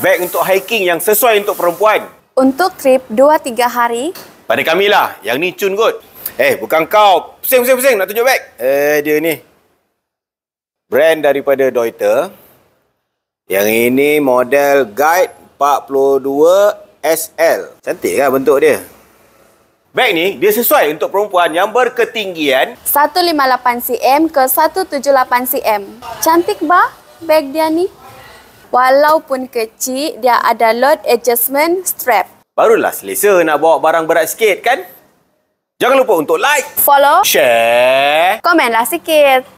Bag untuk hiking yang sesuai untuk perempuan. Untuk trip 2-3 hari. Pada kamilah. Yang ni cun kot. Eh, bukan kau. Pusing, pusing, pusing. Nak tunjuk beg. Eh, dia ni. Brand daripada Deuter. Yang ini model Guide 42 SL. Cantik kan bentuk dia? Bag ni, dia sesuai untuk perempuan yang berketinggian 158 cm ke 178 cm. Cantik bah Bag dia ni? walaupun kecil dia ada load adjustment strap. Barulah selesa nak bawa barang berat sikit kan? Jangan lupa untuk like, follow, share, komenlah sikit.